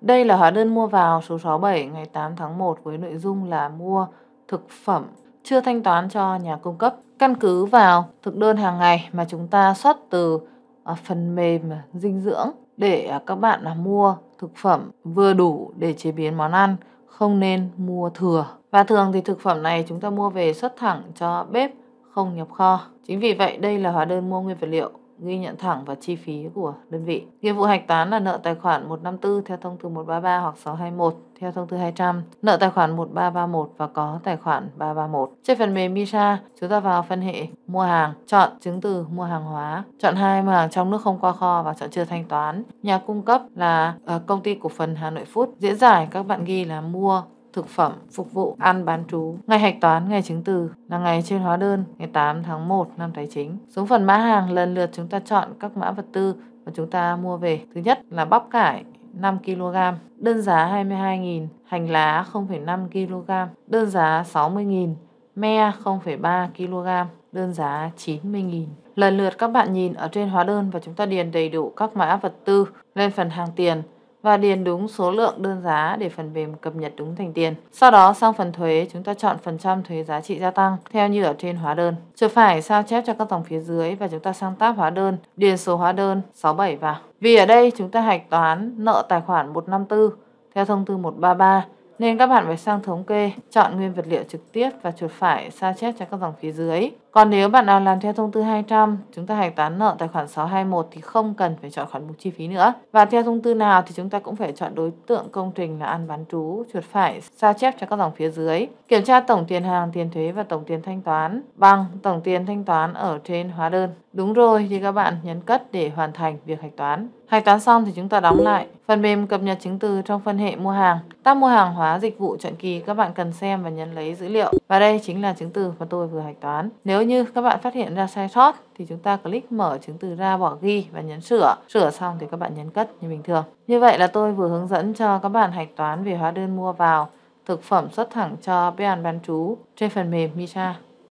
Đây là hóa đơn mua vào số 67 ngày 8 tháng 1 với nội dung là mua thực phẩm chưa thanh toán cho nhà cung cấp. Căn cứ vào thực đơn hàng ngày mà chúng ta xuất từ à, phần mềm dinh dưỡng để à, các bạn à, mua thực phẩm vừa đủ để chế biến món ăn, không nên mua thừa. Và thường thì thực phẩm này chúng ta mua về xuất thẳng cho bếp không nhập kho. Chính vì vậy đây là hóa đơn mua nguyên vật liệu ghi nhận thẳng và chi phí của đơn vị. Nghĩa vụ hạch toán là nợ tài khoản 154 theo thông tư 133 hoặc 621 theo thông tư 200, nợ tài khoản 1331 và có tài khoản 331. Trên phần mềm Misa, chúng ta vào phân hệ mua hàng, chọn chứng từ mua hàng hóa, chọn hai mua hàng trong nước không qua kho và chọn chưa thanh toán. Nhà cung cấp là ờ, công ty cổ phần Hà Nội Food. Diễn giải các bạn ghi là mua thực phẩm phục vụ ăn bán trú. Ngày hạch toán, ngày chứng từ là ngày trên hóa đơn ngày 8 tháng 1 năm tài chính. Xuống phần mã hàng lần lượt chúng ta chọn các mã vật tư mà chúng ta mua về. Thứ nhất là bắp cải 5 kg, đơn giá 22.000, hành lá 0,5 kg, đơn giá 60.000, me 0,3 kg, đơn giá 90.000. Lần lượt các bạn nhìn ở trên hóa đơn và chúng ta điền đầy đủ các mã vật tư lên phần hàng tiền và điền đúng số lượng đơn giá để phần mềm cập nhật đúng thành tiền. Sau đó sang phần thuế, chúng ta chọn phần trăm thuế giá trị gia tăng theo như ở trên hóa đơn. Chuột phải sao chép cho các dòng phía dưới và chúng ta sang tab hóa đơn, điền số hóa đơn 67 vào. Vì ở đây chúng ta hạch toán nợ tài khoản 154 theo thông tư 133 nên các bạn phải sang thống kê, chọn nguyên vật liệu trực tiếp và chuột phải sao chép cho các dòng phía dưới. Còn nếu bạn nào làm theo thông tư 200, chúng ta hạch toán nợ tài khoản 621 thì không cần phải chọn khoản mục chi phí nữa. Và theo thông tư nào thì chúng ta cũng phải chọn đối tượng công trình là ăn bán trú, chuột phải, sao chép cho các dòng phía dưới. Kiểm tra tổng tiền hàng, tiền thuế và tổng tiền thanh toán bằng tổng tiền thanh toán ở trên hóa đơn. Đúng rồi thì các bạn nhấn cất để hoàn thành việc hạch toán. Hạch toán xong thì chúng ta đóng lại. Phần mềm cập nhật chứng từ trong phân hệ mua hàng. Tab mua hàng hóa dịch vụ chọn kỳ các bạn cần xem và nhấn lấy dữ liệu. Và đây chính là chứng từ mà tôi vừa hạch toán. Nếu như các bạn phát hiện ra sai sót thì chúng ta click mở chứng từ ra bỏ ghi và nhấn sửa. Sửa xong thì các bạn nhấn cất như bình thường. Như vậy là tôi vừa hướng dẫn cho các bạn hạch toán về hóa đơn mua vào thực phẩm xuất thẳng cho bếp ăn bán trú trên phần mềm Misa.